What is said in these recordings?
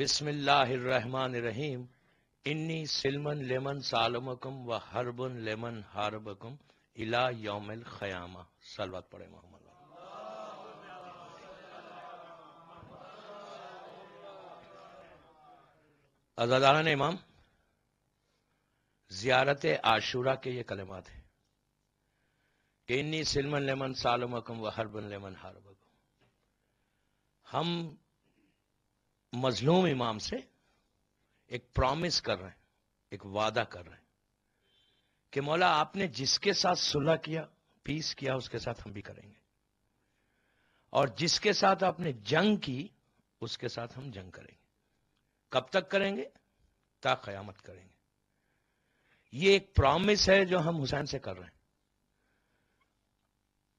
बिस्मिल्लाहिर्रहमानिर्रहीम इन्नी सिलमन लेमन सालमकम व हरबन लेमन हारबकम इला यौमिल खयामा सलवात पढ़े मोहम्मद अजादाना ने इमाम जियारत आशूरा के ये कलमात हैं कि इन्नी सिलमन लेमन सालमकम व हरबन लेमन हारबकम हम मजलूम इमाम से एक प्रॉमिस कर रहे हैं एक वादा कर रहे हैं कि मौला आपने जिसके साथ सुलह किया पीस किया उसके साथ हम भी करेंगे और जिसके साथ आपने जंग की उसके साथ हम जंग करेंगे कब तक करेंगे ता कयामत करेंगे ये एक प्रॉमिस है जो हम हुसैन से कर रहे हैं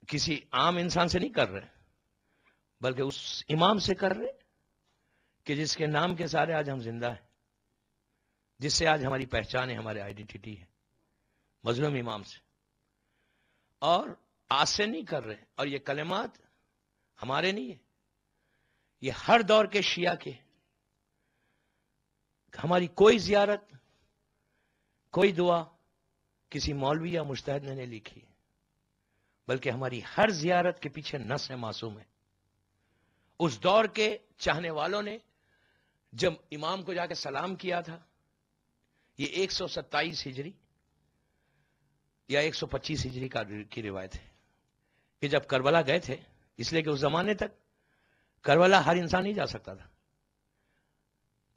किसी आम इंसान से नहीं कर रहे बल्कि उस इमाम से कर रहे कि जिसके नाम के सारे आज हम जिंदा हैं जिससे आज हमारी पहचान है हमारी आइडेंटिटी है मजलूम इमाम से और आज से नहीं कर रहे और ये कलेमात हमारे नहीं है ये हर दौर के शिया के हमारी कोई जियारत कोई दुआ किसी मौलवी या मुश्तहद ने नहीं लिखी है बल्कि हमारी हर जियारत के पीछे नस है मासूम है उस दौर के चाहने वालों ने जब इमाम को जाकर सलाम किया था ये 127 हिजरी या 125 हिजरी का की रिवायत है कि जब करबला गए थे इसलिए कि उस जमाने तक करबला हर इंसान ही जा सकता था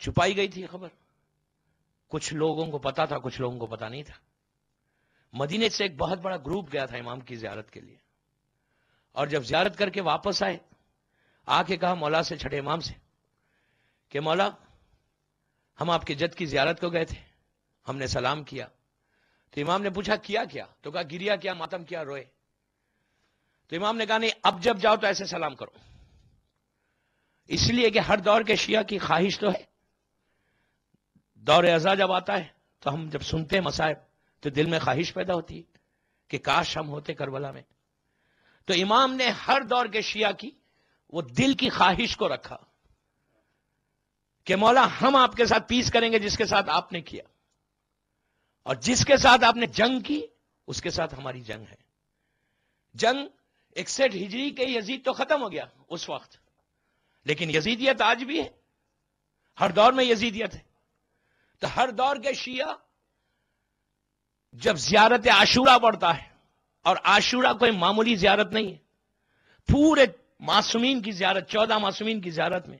छुपाई गई थी खबर कुछ लोगों को पता था कुछ लोगों को पता नहीं था मदीने से एक बहुत बड़ा ग्रुप गया था इमाम की जियारत के लिए और जब जियारत करके वापस आए आके कहा मौला से छठे इमाम से कि मौला हम आपके जद की जियारत को गए थे हमने सलाम किया तो इमाम ने पूछा किया क्या तो कहा गिरिया क्या मातम किया रोए तो इमाम ने कहा नहीं अब जब जाओ तो ऐसे सलाम करो इसलिए कि हर दौर के शिया की ख्वाहिश तो है दौर अजा जब आता है तो हम जब सुनते हैं मसायब तो दिल में ख्वाहिश पैदा होती है कि काश हम होते करबला में तो इमाम ने हर दौर के शिया की वो दिल की ख्वाहिश को रखा कि मौला हम आपके साथ पीस करेंगे जिसके साथ आपने किया और जिसके साथ आपने जंग की उसके साथ हमारी जंग है जंग इकसठ हिजरी के यजीद तो खत्म हो गया उस वक्त लेकिन यजीदियत आज भी है हर दौर में यजीदियत है तो हर दौर के शिया जब जियारत आशूरा बढ़ता है और आशूरा कोई मामूली जियारत नहीं है पूरे मासूमीन की जियारत चौदह मासूमीन की जियारत में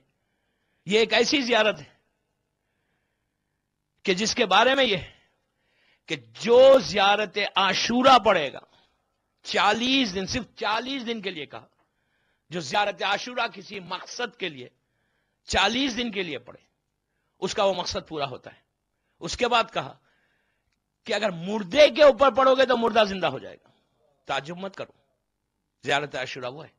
यह एक ऐसी जियारत है कि जिसके बारे में यह कि जो जियारत आशूरा पड़ेगा चालीस दिन सिर्फ चालीस दिन के लिए कहा जो जियारत आशूरा किसी मकसद के लिए चालीस दिन के लिए पड़े उसका वो मकसद पूरा होता है उसके बाद कहा कि अगर मुर्दे के ऊपर पड़ोगे तो मुर्दा जिंदा हो जाएगा ताजुब मत करो ज्यारत आशूरा वो है